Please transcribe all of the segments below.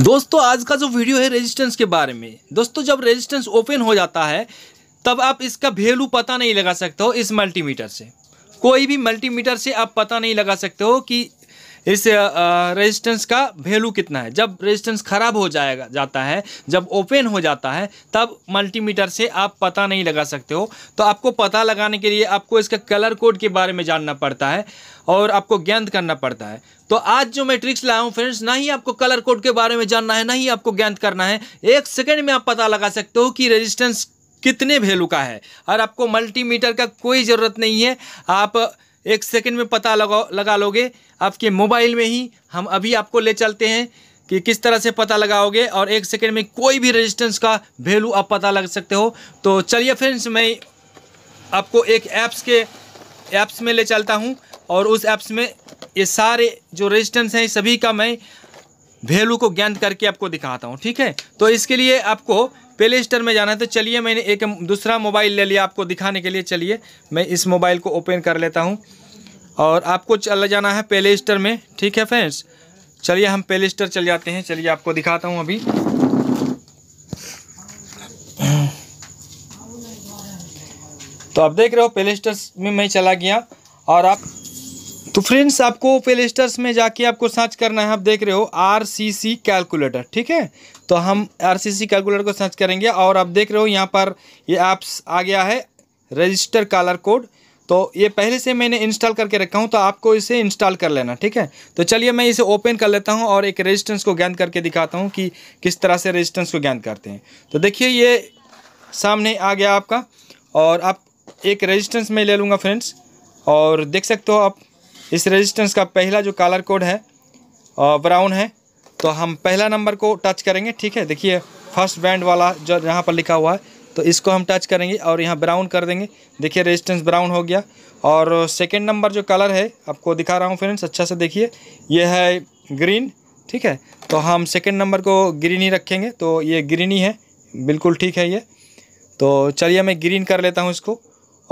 दोस्तों आज का जो वीडियो है रेजिस्टेंस के बारे में दोस्तों जब रेजिस्टेंस ओपन हो जाता है तब आप इसका वैल्यू पता नहीं लगा सकते हो इस मल्टीमीटर से कोई भी मल्टीमीटर से आप पता नहीं लगा सकते हो कि इस रेजिस्टेंस का वैल्यू कितना है जब रेजिस्टेंस खराब हो जाएगा जाता है जब ओपन हो जाता है तब मल्टीमीटर से आप पता नहीं लगा सकते हो तो आपको पता लगाने के लिए आपको इसका कलर कोड के बारे में जानना पड़ता है और आपको ज्ञान करना पड़ता है तो आज जो मैं ट्रिक्स लाया हूँ फ्रेंड्स ना ही आपको कलर कोड के बारे में जानना है ना ही आपको ज्ञान करना है एक सेकेंड में आप पता लगा सकते हो कि रजिस्टेंस कितने वैल्यू का है और आपको मल्टीमीटर का कोई ज़रूरत नहीं है आप एक सेकंड में पता लगा लगा लोगे आपके मोबाइल में ही हम अभी आपको ले चलते हैं कि किस तरह से पता लगाओगे और एक सेकंड में कोई भी रेजिस्टेंस का वैल्यू आप पता लग सकते हो तो चलिए फ्रेंड्स मैं आपको एक ऐप्स के ऐप्स में ले चलता हूँ और उस ऐप्स में ये सारे जो रजिस्टेंस हैं सभी का मैं वैल्यू को ज्ञान करके आपको दिखाता हूँ ठीक है तो इसके लिए आपको प्ले स्टोर में जाना है तो चलिए मैंने एक दूसरा मोबाइल ले लिया आपको दिखाने के लिए चलिए मैं इस मोबाइल को ओपन कर लेता हूँ और आपको चला जाना है प्ले स्टोर में ठीक है फ्रेंड्स चलिए हम प्ले स्टोर चल जाते हैं चलिए आपको दिखाता हूँ अभी तो आप देख रहे हो प्ले स्टोर में मैं चला गया और आप तो फ्रेंड्स आपको प्लेस्टर्स में जाके आपको सर्च करना है आप देख रहे हो आर सी सी कैलकुलेटर ठीक है तो हम आर सी सी कैलकुलेटर को सर्च करेंगे और आप देख रहे हो यहाँ पर ये ऐप्स आ गया है रजिस्टर कलर कोड तो ये पहले से मैंने इंस्टॉल करके रखा हूँ तो आपको इसे इंस्टॉल कर लेना ठीक है तो चलिए मैं इसे ओपन कर लेता हूँ और एक रजिस्टेंस को ज्ञान करके दिखाता हूँ कि किस तरह से रजिस्टेंस को ज्ञान करते हैं तो देखिए ये सामने आ गया आपका और आप एक रजिस्टेंस में ले लूँगा फ्रेंड्स और देख सकते हो आप इस रेजिस्टेंस का पहला जो कलर कोड है ब्राउन है तो हम पहला नंबर को टच करेंगे ठीक है देखिए फर्स्ट बैंड वाला जो यहाँ पर लिखा हुआ है तो इसको हम टच करेंगे और यहाँ ब्राउन कर देंगे देखिए रेजिस्टेंस ब्राउन हो गया और सेकेंड नंबर जो कलर है आपको दिखा रहा हूँ फ्रेंड्स अच्छा से देखिए ये है ग्रीन ठीक है तो हम सेकेंड नंबर को ग्रीन ही रखेंगे तो ये ग्रीन ही है बिल्कुल ठीक है ये तो चलिए मैं ग्रीन कर लेता हूँ इसको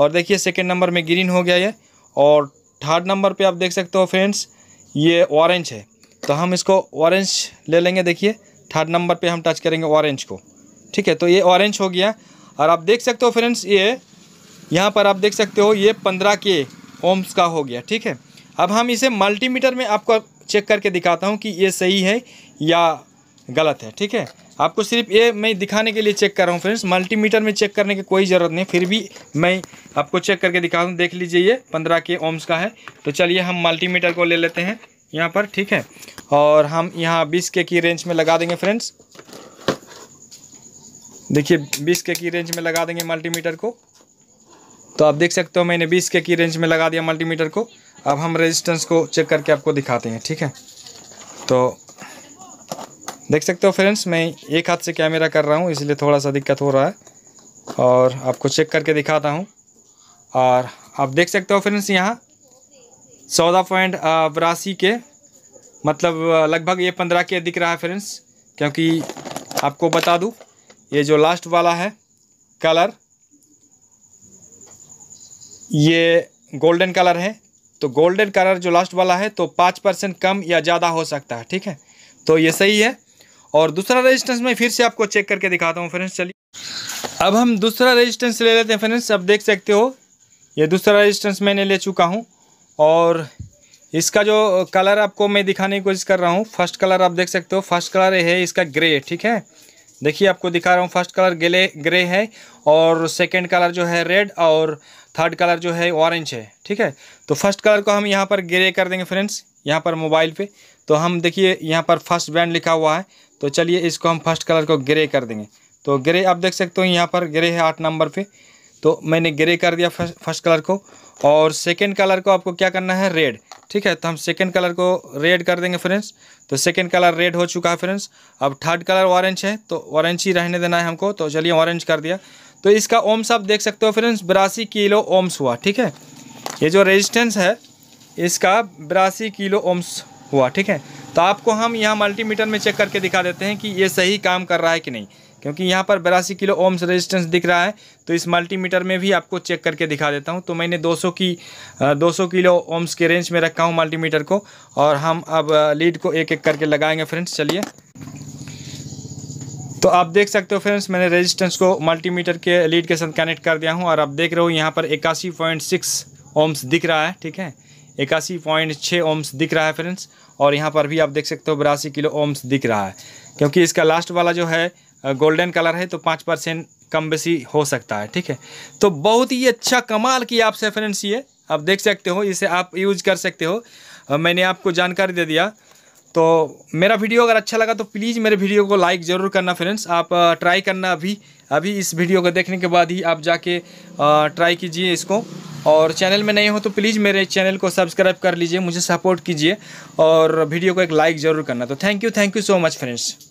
और देखिए सेकेंड नंबर में ग्रीन हो गया ये और थर्ड नंबर पे आप देख सकते हो फ्रेंड्स ये ऑरेंज है तो हम इसको ऑरेंज ले लेंगे देखिए थर्ड नंबर पे हम टच करेंगे ऑरेंज को ठीक है तो ये ऑरेंज हो गया और आप देख सकते हो फ्रेंड्स ये यहाँ पर आप देख सकते हो ये पंद्रह के ओम्स का हो गया ठीक है अब हम इसे मल्टीमीटर में आपको चेक करके दिखाता हूँ कि ये सही है या गलत है ठीक है आपको सिर्फ ये मैं दिखाने के लिए चेक कर रहा हूँ फ्रेंड्स मल्टीमीटर में चेक करने की कोई ज़रूरत नहीं फिर भी मैं आपको चेक करके दिखा दूँ देख लीजिए ये पंद्रह के ओम्स का है तो चलिए हम मल्टीमीटर को ले लेते हैं यहाँ पर ठीक है और हम यहाँ बीस के की रेंज में लगा देंगे फ्रेंड्स देखिए बीस के की रेंज में लगा देंगे मल्टीमीटर को तो आप देख सकते हो मैंने बीस के की रेंज में लगा दिया मल्टीमीटर को अब हम रेजिस्टेंस को चेक करके आपको दिखाते हैं ठीक है तो देख सकते हो फ्रेंड्स मैं एक हाथ से कैमरा कर रहा हूँ इसलिए थोड़ा सा दिक्कत हो रहा है और आपको चेक करके दिखाता हूँ और आप देख सकते हो फ्रेंड्स यहाँ चौदह पॉइंट बरासी के मतलब लगभग ये पंद्रह के दिख रहा है फ्रेंड्स क्योंकि आपको बता दूँ ये जो लास्ट वाला है कलर ये गोल्डन कलर है तो गोल्डन कलर जो लास्ट वाला है तो पाँच परसेंट कम या ज़्यादा हो सकता है ठीक है तो ये सही है और दूसरा रेजिस्टेंस मैं फिर से आपको चेक करके दिखाता हूँ फ्रेंड्स चलिए अब हम दूसरा रेजिस्टेंस ले लेते हैं फ्रेंड्स आप देख सकते हो ये दूसरा रेजिस्टेंस मैंने ले चुका हूँ और इसका जो कलर आपको मैं दिखाने की कोशिश कर रहा हूँ फर्स्ट कलर आप देख सकते हो फर्स्ट कलर है इसका ग्रे ठीक है देखिए आपको दिखा रहा हूँ फर्स्ट कलर ग्रे ग्रे है और सेकंड कलर जो है रेड और थर्ड कलर जो है ऑरेंज है ठीक है तो फर्स्ट कलर को हम यहाँ पर ग्रे कर देंगे फ्रेंड्स यहाँ पर मोबाइल पे तो हम देखिए यहाँ पर फर्स्ट ब्रांड लिखा हुआ है तो चलिए इसको हम फर्स्ट कलर को ग्रे कर देंगे तो ग्रे आप देख सकते हो यहाँ पर ग्रे है आठ नंबर पे तो मैंने ग्रे कर दिया फर्स्ट फर्स्ट कलर को और सेकेंड कलर को आपको क्या करना है रेड ठीक है तो हम सेकेंड कलर को रेड कर देंगे फ्रेंड्स तो सेकेंड कलर रेड हो चुका है फ्रेंड्स अब थर्ड कलर ऑरेंज है तो ऑरेंज ही रहने देना है हमको तो चलिए ऑरेंज कर दिया तो इसका ओम्स आप देख सकते हो फ्रेंड्स बिरासी किलो ओम्स हुआ ठीक है ये जो रेजिस्टेंस है इसका बिरासी किलो ओम्स हुआ ठीक है तो आपको हम यहाँ मल्टीमीटर में चेक करके दिखा देते हैं कि ये सही काम कर रहा है कि नहीं क्योंकि यहाँ पर बरासी किलो ओम्स रेजिस्टेंस दिख रहा है तो इस मल्टीमीटर में भी आपको चेक करके दिखा देता हूँ तो मैंने 200 की 200 किलो ओम्स के रेंज में रखा हूँ मल्टीमीटर को और हम अब लीड को एक एक करके लगाएंगे फ्रेंड्स चलिए तो आप देख सकते हो फ्रेंड्स मैंने रेजिस्टेंस को मल्टीमीटर के लीड के साथ कनेक्ट कर दिया हूँ और आप देख रहे हो यहाँ पर इक्यासी पॉइंट सिक्स ओम्स दिख रहा है ठीक है इक्यासी पॉइंट छः ओम्स दिख रहा है फ्रेंड्स और यहाँ पर भी आप देख सकते हो बिरासी किलो ओम्स दिख रहा है क्योंकि इसका लास्ट वाला जो है गोल्डन कलर है तो पाँच परसेंट कम बेसी हो सकता है ठीक है तो बहुत ही अच्छा कमाल की आपसे फ्रेंड्स ये आप देख सकते हो इसे आप यूज कर सकते हो मैंने आपको जानकारी दे दिया तो मेरा वीडियो अगर अच्छा लगा तो प्लीज़ मेरे वीडियो को लाइक ज़रूर करना फ्रेंड्स आप ट्राई करना अभी अभी इस वीडियो को देखने के बाद ही आप जाके ट्राई कीजिए इसको और चैनल में नहीं हो तो प्लीज़ मेरे चैनल को सब्सक्राइब कर लीजिए मुझे सपोर्ट कीजिए और वीडियो को एक लाइक ज़रूर करना तो thank you thank you so much friends